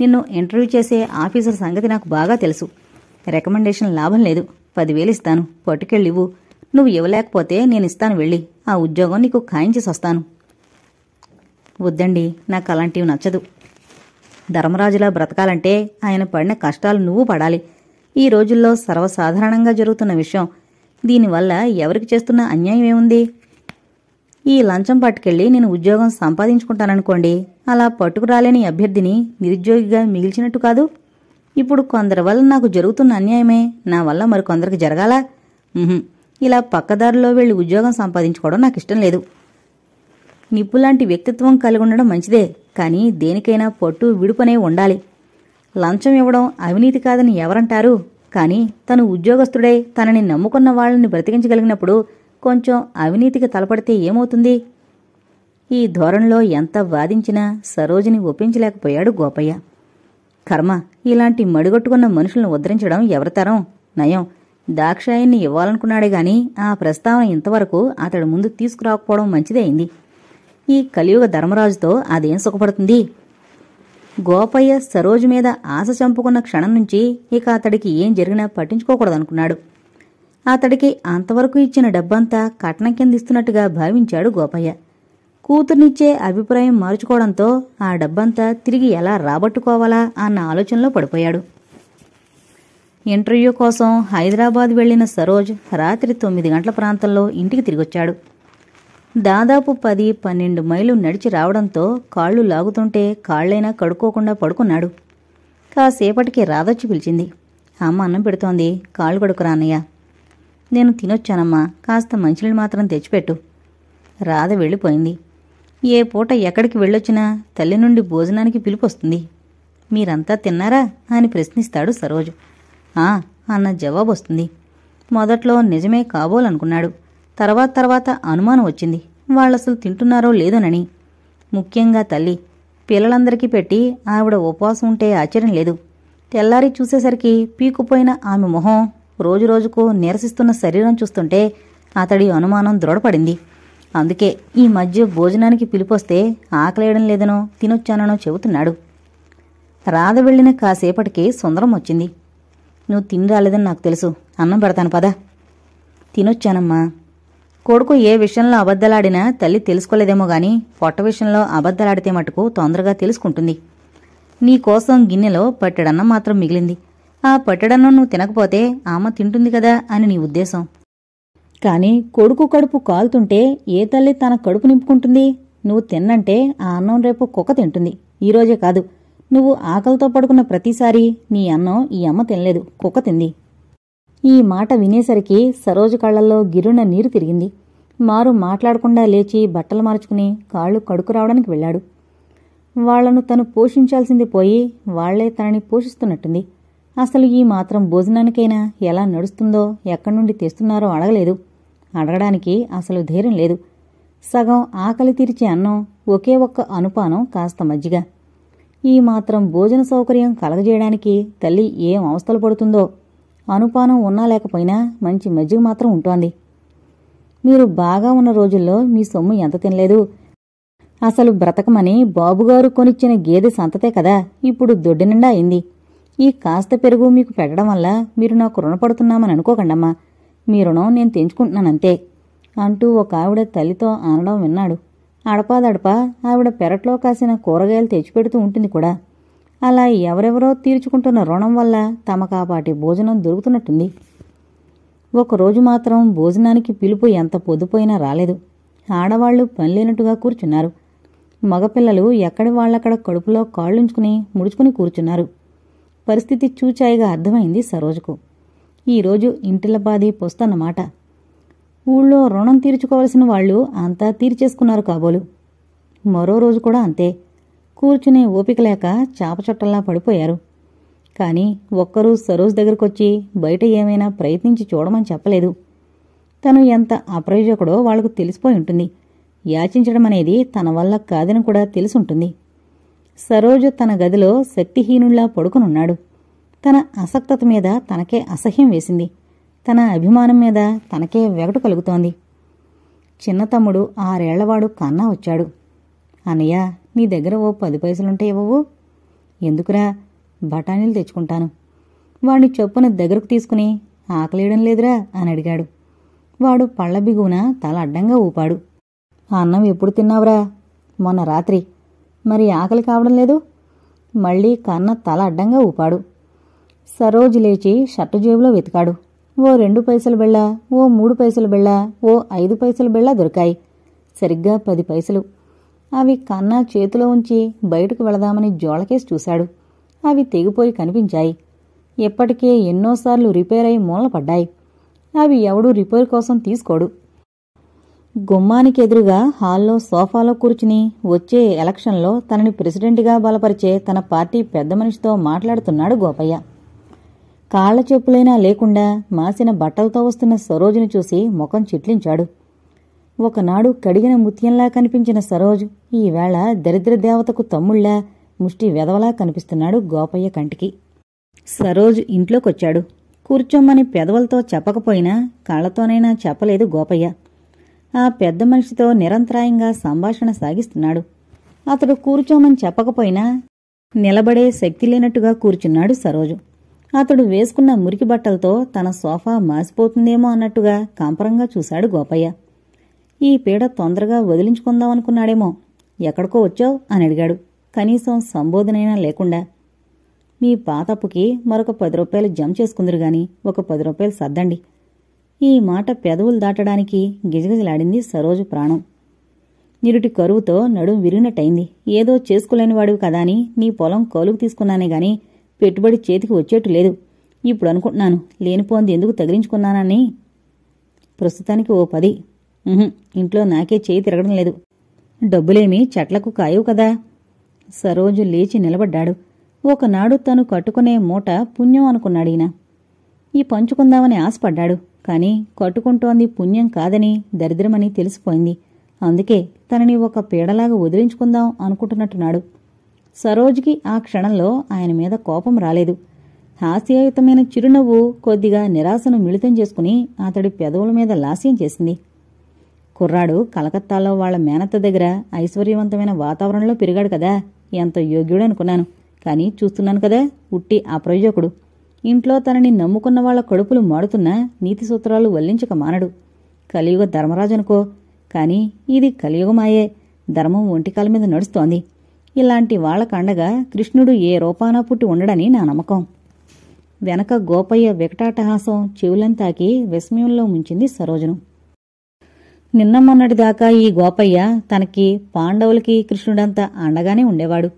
నిన్ను ఇంటర్వ్యూ చేసే ఆఫీసర్ సంగతి నాకు బాగా తెలుసు రికమెండేషన్ లాభం లేదు పదివేలు ఇస్తాను పట్టుకెళ్ళివు నువ్వు ఇవ్వలేకపోతే నేను ఇస్తాను వెళ్ళి ఆ ఉద్యోగం నీకు ఖాయం చేసి వస్తాను వద్దండి నాకు అలాంటివి నచ్చదు ధర్మరాజులా బ్రతకాలంటే ఆయన పడిన కష్టాలు నువ్వు పడాలి ఈ రోజుల్లో సర్వసాధారణంగా జరుగుతున్న విషయం దీనివల్ల ఎవరికి చేస్తున్న అన్యాయం ఏముంది ఈ లంచం పట్టుకెళ్లి నేను ఉద్యోగం సంపాదించుకుంటాననుకోండి అలా పట్టుకురాలేని అభ్యర్థిని నిరుద్యోగిగా మిగిల్చినట్టు కాదు ఇప్పుడు కొందరి వల్ల నాకు జరుగుతున్న అన్యాయమే నా వల్ల మరికొందరికి జరగాల ఇలా పక్కదారిలో వెళ్ళి ఉద్యోగం సంపాదించుకోవడం నాకు ఇష్టం లేదు నిప్పులాంటి వ్యక్తిత్వం కలిగి ఉండడం మంచిదే కానీ దేనికైనా పట్టు విడుపనే ఉండాలి లంచం ఇవ్వడం అవినీతి కాదని ఎవరంటారు కానీ తను ఉద్యోగస్తుడై తనని నమ్ముకున్న వాళ్ళని బ్రతికించగలిగినప్పుడు కొంచెం అవినీతికి తలపడితే ఏమవుతుంది ఈ ధోరణిలో ఎంత వాదించినా సరోజిని ఒప్పించలేకపోయాడు గోపయ్య కర్మ ఇలాంటి మడిగొట్టుకున్న మనుషులను ఉద్ధరించడం ఎవరితరం నయం దాక్షాయన్ని ఇవ్వాలనుకున్నాడే గాని ఆ ప్రస్తావన ఇంతవరకు అతడు ముందు తీసుకురాకపోవడం మంచిదే అయింది ఈ కలియుగ ధర్మరాజుతో అదేం సుఖపడుతుంది గోపయ్య సరోజు మీద ఆశ చంపుకున్న క్షణం నుంచి ఇక అతడికి ఏం జరిగినా పట్టించుకోకూడదనుకున్నాడు అతడికి అంతవరకు ఇచ్చిన డబ్బంతా కట్నం కింద ఇస్తున్నట్టుగా భావించాడు గోపయ్య కూతుర్నిచ్చే అభిప్రాయం మార్చుకోవడంతో ఆ డబ్బంతా తిరిగి ఎలా రాబట్టుకోవాలా అన్న ఆలోచనలో పడిపోయాడు ఇంటర్వ్యూ కోసం హైదరాబాద్ వెళ్లిన సరోజ్ రాత్రి తొమ్మిది గంటల ప్రాంతంలో ఇంటికి తిరిగొచ్చాడు దాదాపు పది పన్నెండు మైలు నడిచి రావడంతో కాళ్ళు లాగుతుంటే కాళ్ళైనా కడుక్కోకుండా పడుకున్నాడు కాసేపటికి రాధొచ్చి పిలిచింది అమ్మ అన్నం పెడుతోంది కాళ్ళు కడుకురా అన్నయ్య నేను తినొచ్చానమ్మా కాస్త మంచినీళ్ళు మాత్రం తెచ్చిపెట్టు రాధ వెళ్ళిపోయింది ఏ పూట ఎక్కడికి వెళ్ళొచ్చినా తల్లి నుండి భోజనానికి పిలుపొస్తుంది మీరంతా తిన్నారా అని ప్రశ్నిస్తాడు సరోజు ఆ అన్న జవాబు వస్తుంది మొదట్లో నిజమే కాబోలనుకున్నాడు తర్వాత తర్వాత అనుమానం వచ్చింది వాళ్ళసలు తింటున్నారో లేదోనని ముఖ్యంగా తల్లి పిల్లలందరికీ పెట్టి ఆవిడ ఉపవాసం ఉంటే ఆశ్చర్యం లేదు తెల్లారి చూసేసరికి పీకుపోయిన ఆమె మొహం రోజురోజుకు నిరసిస్తున్న శరీరం చూస్తుంటే అతడి అనుమానం దృఢపడింది అందుకే ఈ మధ్య భోజనానికి పిలిపొస్తే ఆకలేయడం లేదనో తినొచ్చాననో చెబుతున్నాడు రాధ వెళ్ళిన కాసేపటికి సుందరం వచ్చింది నువ్వు తిని రాలేదని నాకు తెలుసు అన్నం పెడతాను పదా తినొచ్చానమ్మా కొడుకు ఏ విషయంలో అబద్ధలాడినా తల్లి తెలుసుకోలేదేమో గాని పొట్ట విషయంలో అబద్ధలాడితే మటుకు తొందరగా తెలుసుకుంటుంది నీకోసం గిన్నెలో పట్టెడన్నం మాత్రం మిగిలింది ఆ పట్టడంలో నువ్వు తినకపోతే ఆమ తింటుంది కదా అని నీ ఉద్దేశం కాని కొడుకు కడుపు కాలుతుంటే ఏ తల్లి తన కడుపు నింపుకుంటుంది నువ్వు తిన్నంటే ఆ అన్నం రేపు కుక్క తింటుంది ఈరోజే కాదు నువ్వు ఆకలితో పడుకున్న ప్రతిసారి నీ అన్నం ఈ అమ్మ తినలేదు కుక్క తింది ఈ మాట వినేసరికి సరోజు కళ్లల్లో గిరున నీరు తిరిగింది మారు మాట్లాడకుండా లేచి బట్టలు మార్చుకుని కాళ్ళు కడుకు రావడానికి వెళ్ళాడు వాళ్లను తను పోషించాల్సింది పోయి వాళ్లే తనని పోషిస్తున్నట్టుంది అసలు ఈ మాత్రం భోజనానికైనా ఎలా నడుస్తుందో ఎక్కడి నుండి తెస్తున్నారో అడగలేదు అడగడానికి అసలు ధైర్యం లేదు సగం ఆకలి తీర్చే అన్నం ఒకే ఒక్క అనుపానం కాస్త మజ్జిగ ఈ మాత్రం భోజన సౌకర్యం కలగజేయడానికి తల్లి ఏం అవస్థలు పడుతుందో అనుపానం ఉన్నా లేకపోయినా మంచి మజ్జిగ మాత్రం ఉంటోంది మీరు బాగా ఉన్న రోజుల్లో మీ సొమ్ము ఎంత తినలేదు అసలు బ్రతకమని బాబుగారు కొనిచ్చిన గేదె సంతతే కదా ఇప్పుడు దొడ్డినిండా అయింది ఈ కాస్త పెరుగు మీకు పెట్టడం వల్ల మీరు నాకు రుణపడుతున్నామని అనుకోకండమ్మా మీ రుణం నేను తెంచుకుంటున్నానంతే అంటూ ఒక ఆవిడ తల్లితో అనడం విన్నాడు అడపాదడపా ఆవిడ పెరట్లో కాసిన కూరగాయలు తెచ్చిపెడుతూ ఉంటుంది కూడా అలా ఎవరెవరో తీర్చుకుంటున్న రుణం వల్ల తమకాపాటి భోజనం దొరుకుతున్నట్టుంది ఒకరోజు మాత్రం భోజనానికి పిలుపు ఎంత పొద్దుపోయినా రాలేదు ఆడవాళ్లు పనిలేనట్టుగా కూర్చున్నారు మగపిల్లలు ఎక్కడి వాళ్లక్కడ కడుపులో కాళ్ళుంచుకుని ముడుచుకుని కూర్చున్నారు పరిస్థితి చూచాయిగా అర్థమైంది సరోజుకు ఈరోజు ఇంటిలపాది పొస్తన్నమాట ఊళ్ళో రుణం తీర్చుకోవలసిన వాళ్ళు అంతా తీర్చేసుకున్నారు కాబోలు మరో రోజు కూడా అంతే కూర్చునే ఓపిక లేక చాపచుట్టల్లా పడిపోయారు కానీ ఒక్కరూ సరోజ్ దగ్గరకొచ్చి బయట ఏమైనా ప్రయత్నించి చూడమని చెప్పలేదు తను ఎంత అప్రయోజకుడో వాళ్లకు తెలిసిపోయి ఉంటుంది యాచించడం అనేది తన వల్ల కాదని కూడా తెలుసుంటుంది సరోజు తన గదిలో శక్తిహీనుల్లా పడుకునున్నాడు తన అసక్తత మీద తనకే అసహ్యం వేసింది తన అభిమానం మీద తనకే వెగటు కలుగుతోంది చిన్న తమ్ముడు ఆరేళ్లవాడు కన్నా వచ్చాడు అనయ్య నీ దగ్గర ఓ పది పైసలుంటే ఇవ్వవు ఎందుకురా బఠానీలు తెచ్చుకుంటాను వాణ్ణి చొప్పున దగ్గరకు తీసుకుని ఆకలేయడం లేదురా అని అడిగాడు వాడు పళ్ళ బిగువున తల అడ్డంగా ఊపాడు అన్నం ఎప్పుడు తిన్నావురా మొన్న రాత్రి మరి ఆకలి కావడం లేదు మళ్ళీ కన్న తల అడ్డంగా ఊపాడు సరోజ్ లేచి షర్టు జేబులో వెతికాడు ఓ రెండు పైసలు బిళ్ళ ఓ మూడు పైసలు బిళ్ళ ఓ ఐదు పైసలు బిళ్ళ దొరికాయి సరిగ్గా పది పైసలు అవి కన్న చేతిలో ఉంచి బయటకు వెళదామని జోళకేసి చూశాడు అవి తెగిపోయి కనిపించాయి ఎప్పటికే ఎన్నోసార్లు రిపేర్ అయి మూలపడ్డాయి అవి ఎవడూ రిపేర్ కోసం తీసుకోడు గుమ్మానికి ఎదురుగా హాల్లో సోఫాలో కూర్చుని వచ్చే ఎలక్షన్లో తనని ప్రెసిడెంట్గా బలపరిచే తన పార్టీ పెద్ద మనిషితో మాట్లాడుతున్నాడు గోపయ్య కాళ్ల చెప్పులైనా లేకుండా మాసిన బట్టలతో వస్తున్న సరోజుని చూసి ముఖం చిట్లించాడు ఒకనాడు కడిగిన ముత్యంలా కనిపించిన సరోజు ఈవేళ దరిద్ర దేవతకు తమ్ముళ్లా ముష్టి వెదవలా కనిపిస్తున్నాడు గోపయ్య కంటికి సరోజు ఇంట్లోకొచ్చాడు కూర్చోమని పెదవులతో చెప్పకపోయినా కాళ్లతోనైనా చెప్పలేదు గోపయ్య ఆ పెద్ద మనిషితో నిరంతరాయంగా సంభాషణ సాగిస్తున్నాడు అతడు కూర్చోమని చెప్పకపోయినా నిలబడే శక్తి లేనట్టుగా కూర్చున్నాడు సరోజు అతడు వేసుకున్న మురికి బట్టలతో తన సోఫా మాసిపోతుందేమో అన్నట్టుగా కంపరంగా చూశాడు గోపయ్య ఈ పీడ తొందరగా వదిలించుకుందామనుకున్నాడేమో ఎక్కడికో వచ్చావు అని అడిగాడు కనీసం సంబోధనైనా లేకుండా మీ పాతప్పుకి మరొక పది రూపాయలు జమ చేసుకుందరుగాని ఒక పది రూపాయలు సర్దండి ఈ మాట పెదవులు దాటడానికి గిజగిజలాడింది సరోజు ప్రాణం నిరుటి కరువుతో నడుం విరిగినట్టయింది ఏదో చేసుకోలేనివాడివి కదా అని నీ పొలం కౌలుకు తీసుకున్నానే గాని పెట్టుబడి చేతికి వచ్చేట్టు లేదు ఇప్పుడు అనుకుంటున్నాను లేనిపోంది ఎందుకు తగిలించుకున్నానని ప్రస్తుతానికి ఓ పది ఇంట్లో నాకే చేయి తిరగడం లేదు డబ్బులేమి చెట్లకు కాయవు కదా సరోజు లేచి నిలబడ్డాడు ఒకనాడు తను కట్టుకునే మూట పుణ్యం అనుకున్నాడీనా ఈ పంచుకుందామని ఆశపడ్డాడు కాని కట్టుకుంటోంది పుణ్యం కాదని దరిద్రమని తెలిసిపోయింది అందుకే తనని ఒక పీడలాగా వదిలించుకుందాం అనుకుంటున్నట్టున్నాడు సరోజ్కి ఆ క్షణంలో ఆయన మీద కోపం రాలేదు హాస్యయుతమైన చిరునవ్వు కొద్దిగా నిరాశను మిళితం చేసుకుని అతడి పెదవుల మీద లాస్యం చేసింది కుర్రాడు కలకత్తాలో వాళ్ల మేనత్త దగ్గర ఐశ్వర్యవంతమైన వాతావరణంలో పెరిగాడు కదా ఎంత యోగ్యుడనుకున్నాను కానీ చూస్తున్నాను కదా ఉట్టి ప్రయోజకుడు ఇంట్లో తనని నమ్ముకున్న వాళ్ల కడుపులు మాడుతున్నా నీతి సూత్రాలు వల్లించక మానడు కలియుగ ధర్మరాజనుకో కాని ఇది కలియుగమాయే ధర్మం ఒంటికాల మీద నడుస్తోంది ఇలాంటి వాళ్లకండగా కృష్ణుడు ఏ రూపానా పుట్టి ఉండడని నా నమ్మకం వెనక గోపయ్య వికటాటహాసం చెవులంతాకి విస్మయంలో ముంచింది సరోజను నిన్న మొన్నటిదాకా ఈ గోపయ్య తనకి పాండవులకి కృష్ణుడంతా అండగానే ఉండేవాడు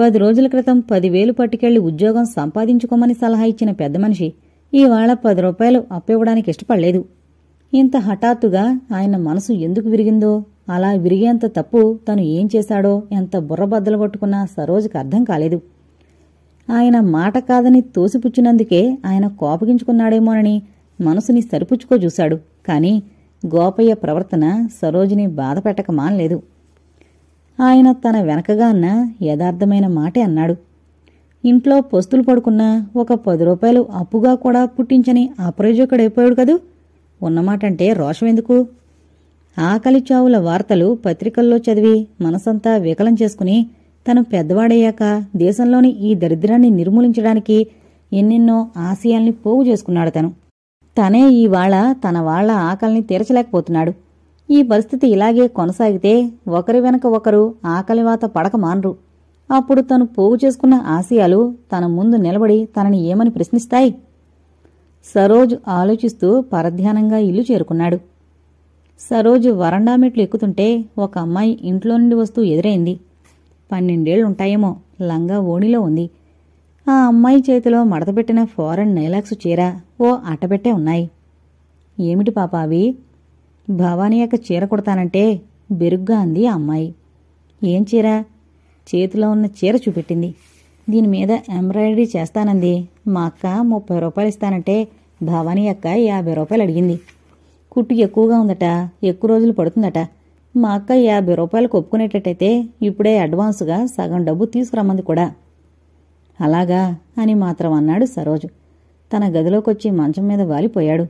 పది రోజుల క్రితం పదివేలు పట్టుకెళ్లి ఉద్యోగం సంపాదించుకోమని సలహా ఇచ్చిన పెద్ద మనిషి ఈవాళ పది రూపాయలు అప్పివ్వడానికి ఇష్టపడలేదు ఇంత హఠాత్తుగా ఆయన మనసు ఎందుకు విరిగిందో అలా విరిగేంత తప్పు తను ఏం చేశాడో ఎంత బుర్రబద్దలు కొట్టుకున్నా సరోజుకు అర్థం కాలేదు ఆయన మాట కాదని తోసిపుచ్చినందుకే ఆయన కోపగించుకున్నాడేమోనని మనసుని చూశాడు కాని గోపయ్య ప్రవర్తన సరోజిని బాధపెట్టక మానలేదు ఆయన తన వెనకగా అన్న యథార్థమైన మాటే అన్నాడు ఇంట్లో పొస్తులు పడుకున్న ఒక పది రూపాయలు అప్పుగా కూడా పుట్టించని అప్రయోజకుడైపోయాడు కదూ ఉన్నమాటంటే రోషమెందుకు ఎందుకు ఆకలి చావుల వార్తలు పత్రికల్లో చదివి మనసంతా వికలం చేసుకుని తను పెద్దవాడయ్యాక దేశంలోని ఈ దరిద్రాన్ని నిర్మూలించడానికి ఎన్నెన్నో ఆశయాల్ని పోగు చేసుకున్నాడు తను తనే ఈవాళ తన వాళ్ల ఆకలిని తీర్చలేకపోతున్నాడు ఈ పరిస్థితి ఇలాగే కొనసాగితే ఒకరి వెనక ఒకరు ఆకలివాత పడక మానరు అప్పుడు తను పోగు చేసుకున్న ఆశయాలు తన ముందు నిలబడి తనని ఏమని ప్రశ్నిస్తాయి సరోజ్ ఆలోచిస్తూ పరధ్యానంగా ఇల్లు చేరుకున్నాడు సరోజు వరండా మెట్లు ఎక్కుతుంటే ఒక అమ్మాయి ఇంట్లో నుండి వస్తూ ఎదురైంది పన్నెండేళ్లుంటాయేమో లంగా ఓణిలో ఉంది ఆ అమ్మాయి చేతిలో మడతపెట్టిన ఫారెన్ నైలాక్స్ చీర ఓ అట్టబెట్టే ఉన్నాయి ఏమిటి పాప అవి భవానీ యొక్క చీర కుడతానంటే బెరుగ్గా అంది ఆ అమ్మాయి ఏం చీర చేతిలో ఉన్న చీర చూపెట్టింది దీని మీద ఎంబ్రాయిడరీ చేస్తానంది మా అక్క ముప్పై రూపాయలు ఇస్తానంటే భవానీ అక్క యాభై రూపాయలు అడిగింది కుట్టు ఎక్కువగా ఉందట ఎక్కువ రోజులు పడుతుందట మా అక్క యాభై రూపాయలకు ఒప్పుకునేటట్టయితే ఇప్పుడే అడ్వాన్స్గా సగం డబ్బు తీసుకురమ్మంది కూడా అలాగా అని మాత్రం అన్నాడు సరోజు తన గదిలోకొచ్చి మంచం మీద వాలిపోయాడు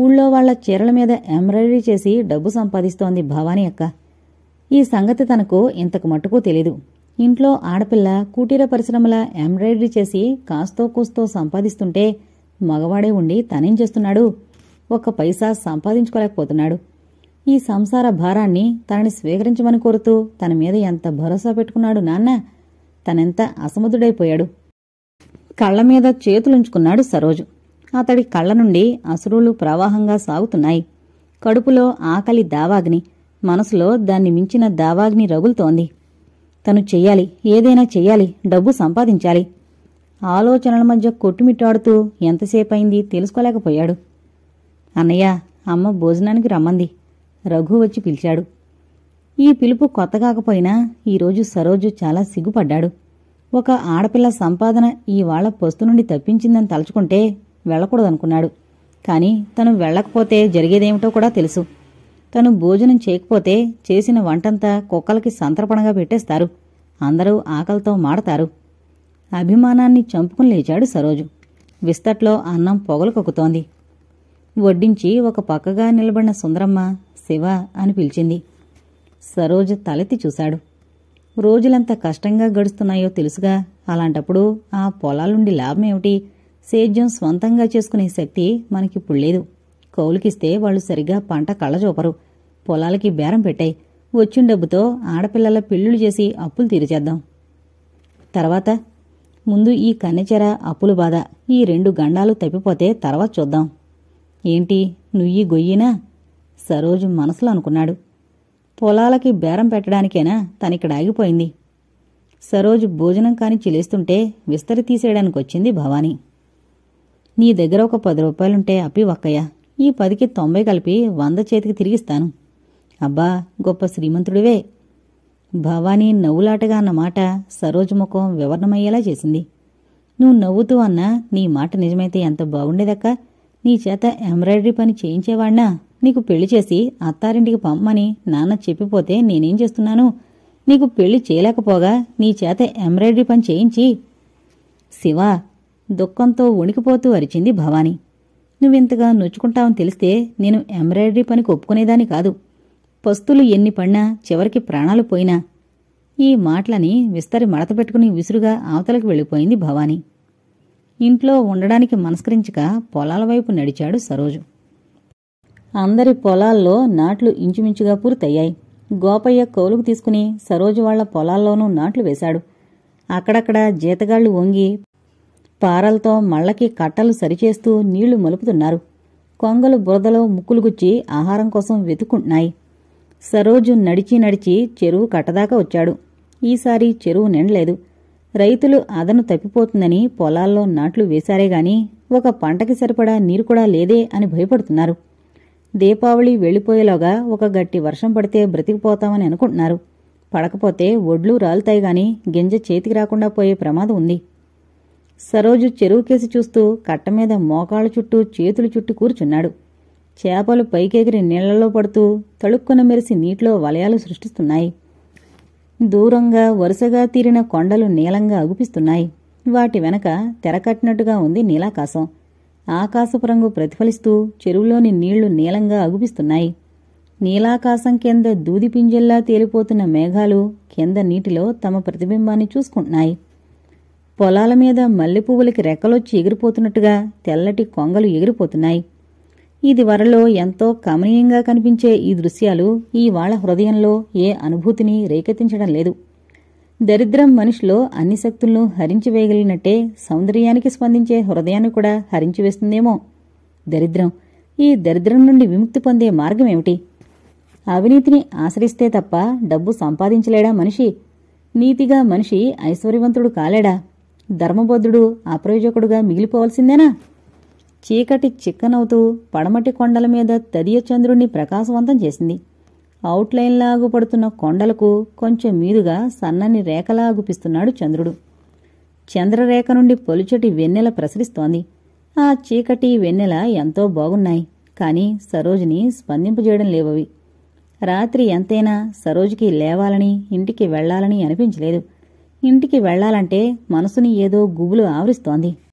ఊళ్ళో వాళ్ల చీరల మీద ఎంబ్రాయిడరీ చేసి డబ్బు సంపాదిస్తోంది భవానీ అక్క ఈ సంగతి తనకు ఇంతకు మట్టుకు తెలీదు ఇంట్లో ఆడపిల్ల కుటీర పరిశ్రమల ఎంబ్రాయిడరీ చేసి కాస్తో కూస్తో సంపాదిస్తుంటే మగవాడే ఉండి తనేం చేస్తున్నాడు ఒక పైసా సంపాదించుకోలేకపోతున్నాడు ఈ సంసార భారాన్ని తనని స్వీకరించమని కోరుతూ తన మీద ఎంత భరోసా పెట్టుకున్నాడు నాన్న తనెంత అసముద్రుడైపోయాడు కళ్ల మీద చేతులుంచుకున్నాడు సరోజు అతడి కళ్ళ నుండి అసురులు ప్రవాహంగా సాగుతున్నాయి కడుపులో ఆకలి దావాగ్ని మనసులో దాన్ని మించిన దావాగ్ని రగులుతోంది తను చెయ్యాలి ఏదైనా చెయ్యాలి డబ్బు సంపాదించాలి ఆలోచనల మధ్య కొట్టుమిట్టాడుతూ ఎంతసేపయింది తెలుసుకోలేకపోయాడు అన్నయ్య అమ్మ భోజనానికి రమ్మంది రఘు వచ్చి పిలిచాడు ఈ పిలుపు కొత్త కాకపోయినా ఈరోజు సరోజు చాలా సిగ్గుపడ్డాడు ఒక ఆడపిల్ల సంపాదన ఈవాళ్ల పొస్తు నుండి తప్పించిందని తలుచుకుంటే వెళ్ళకూడదనుకున్నాడు కాని తను వెళ్ళకపోతే జరిగేదేమిటో కూడా తెలుసు తను భోజనం చేయకపోతే చేసిన వంటంతా కుక్కలకి సంతర్పణగా పెట్టేస్తారు అందరూ ఆకలితో మాడతారు అభిమానాన్ని చంపుకుని లేచాడు సరోజు విస్తట్లో అన్నం పొగలు కక్కుతోంది వడ్డించి ఒక పక్కగా నిలబడిన సుందరమ్మ శివ అని పిలిచింది సరోజు తలెత్తి చూశాడు రోజులంత కష్టంగా గడుస్తున్నాయో తెలుసుగా అలాంటప్పుడు ఆ పొలాలుండి లాభమేమిటి సేద్యం స్వంతంగా చేసుకునే శక్తి మనకిప్పుడు లేదు కౌలుకిస్తే వాళ్ళు సరిగ్గా పంట కళ్ళజోపరు పొలాలకి బేరం పెట్టాయి వచ్చిన డబ్బుతో ఆడపిల్లల పెళ్లులు చేసి అప్పులు తీరుచేద్దాం తర్వాత ముందు ఈ కన్నెచెర అప్పులు బాధ ఈ రెండు గండాలు తప్పిపోతే తర్వాత చూద్దాం ఏంటి నుయ్యి గొయ్యినా సరోజు మనసులో అనుకున్నాడు పొలాలకి బేరం పెట్టడానికేనా తనిక్కడాగిపోయింది ఆగిపోయింది సరోజు భోజనం కాని చిలేస్తుంటే విస్తరి తీసేయడానికొచ్చింది భవానీ నీ దగ్గర ఒక పది రూపాయలుంటే అప్పి ఒక్కయ్య ఈ పదికి తొంభై కలిపి వంద చేతికి తిరిగిస్తాను అబ్బా గొప్ప శ్రీమంతుడివే భవానీ నవ్వులాటగా అన్నమాట సరోజు ముఖం వివరణమయ్యేలా చేసింది నువ్వు నవ్వుతూ అన్నా నీ మాట నిజమైతే ఎంత బాగుండేదక్క నీ చేత ఎంబ్రాయిడరీ పని చేయించేవాణ్ణా నీకు పెళ్లి చేసి అత్తారింటికి పంపమని నాన్న చెప్పిపోతే నేనేం చేస్తున్నాను నీకు పెళ్లి చేయలేకపోగా నీ చేత ఎంబ్రాయిడరీ పని చేయించి శివ దుఃఖంతో ఉణికిపోతూ అరిచింది భవానీ నువ్వింతగా నొచ్చుకుంటావని తెలిస్తే నేను ఎంబ్రాయిడరీ పనికి ఒప్పుకునేదాని కాదు పస్తులు ఎన్ని పడినా చివరికి ప్రాణాలు పోయినా ఈ మాటలని విస్తరి మడత పెట్టుకుని విసురుగా అవతలకు వెళ్ళిపోయింది భవానీ ఇంట్లో ఉండడానికి మనస్కరించక పొలాల వైపు నడిచాడు సరోజు అందరి పొలాల్లో నాట్లు ఇంచుమించుగా పూర్తయ్యాయి గోపయ్య కౌలుకు తీసుకుని సరోజు వాళ్ల పొలాల్లోనూ నాట్లు వేశాడు అక్కడక్కడ జీతగాళ్లు వంగి పారలతో మళ్ళకి కట్టలు సరిచేస్తూ నీళ్లు మలుపుతున్నారు కొంగలు బురదలో ముక్కులుగుచ్చి ఆహారం కోసం వెతుకుంటున్నాయి సరోజు నడిచి నడిచి చెరువు కట్టదాకా వచ్చాడు ఈసారి చెరువు నిండలేదు రైతులు అదను తప్పిపోతుందని పొలాల్లో నాట్లు వేశారే ఒక పంటకి సరిపడా నీరు కూడా లేదే అని భయపడుతున్నారు దీపావళి వెళ్లిపోయేలోగా ఒక గట్టి వర్షం పడితే బ్రతికిపోతామని అనుకుంటున్నారు పడకపోతే ఒడ్లు రాలుతాయి గింజ చేతికి రాకుండా పోయే ప్రమాదం ఉంది సరోజు చెరువు కేసి చూస్తూ కట్ట మీద మోకాళ్ళ చుట్టూ చేతులు చుట్టూ కూర్చున్నాడు చేపలు పైకెగిరి నీళ్లలో పడుతూ తళుక్కున మెరిసి నీటిలో వలయాలు సృష్టిస్తున్నాయి దూరంగా వరుసగా తీరిన కొండలు నీలంగా అగుపిస్తున్నాయి వాటి వెనక తెరకట్టినట్టుగా ఉంది నీలాకాశం ఆకాశపు రంగు ప్రతిఫలిస్తూ చెరువులోని నీళ్లు నీలంగా అగుపిస్తున్నాయి నీలాకాశం కింద దూదిపింజల్లా తేలిపోతున్న మేఘాలు కింద నీటిలో తమ ప్రతిబింబాన్ని చూసుకుంటున్నాయి పొలాల మీద మల్లెపువ్వులకి రెక్కలొచ్చి ఎగిరిపోతున్నట్టుగా తెల్లటి కొంగలు ఎగిరిపోతున్నాయి ఇది వరలో ఎంతో కమనీయంగా కనిపించే ఈ దృశ్యాలు ఈవాళ హృదయంలో ఏ అనుభూతిని రేకెత్తించడం లేదు దరిద్రం మనిషిలో అన్ని శక్తులను హరించివేయగలిగినట్టే సౌందర్యానికి స్పందించే హృదయాన్ని కూడా హరించివేస్తుందేమో దరిద్రం ఈ దరిద్రం నుండి విముక్తి పొందే మార్గమేమిటి అవినీతిని ఆశ్రయిస్తే తప్ప డబ్బు సంపాదించలేడా మనిషి నీతిగా మనిషి ఐశ్వర్యవంతుడు కాలేడా ధర్మబద్ధుడు అప్రయోజకుడుగా మిగిలిపోవలసిందేనా చీకటి చిక్కనవుతూ పడమటి కొండల మీద తదియ చంద్రుణ్ణి ప్రకాశవంతం చేసింది అవుట్లైన్లాగు పడుతున్న కొండలకు కొంచెం మీదుగా సన్నని రేఖలాగుపిస్తున్నాడు చంద్రుడు చంద్రరేఖ నుండి పొలుచటి వెన్నెల ప్రసరిస్తోంది ఆ చీకటి వెన్నెల ఎంతో బాగున్నాయి కాని సరోజిని స్పందింపజేయడం లేవవి రాత్రి ఎంతైనా సరోజుకి లేవాలని ఇంటికి వెళ్లాలని అనిపించలేదు ఇంటికి వెళ్లాలంటే మనసుని ఏదో గుబులు ఆవరిస్తోంది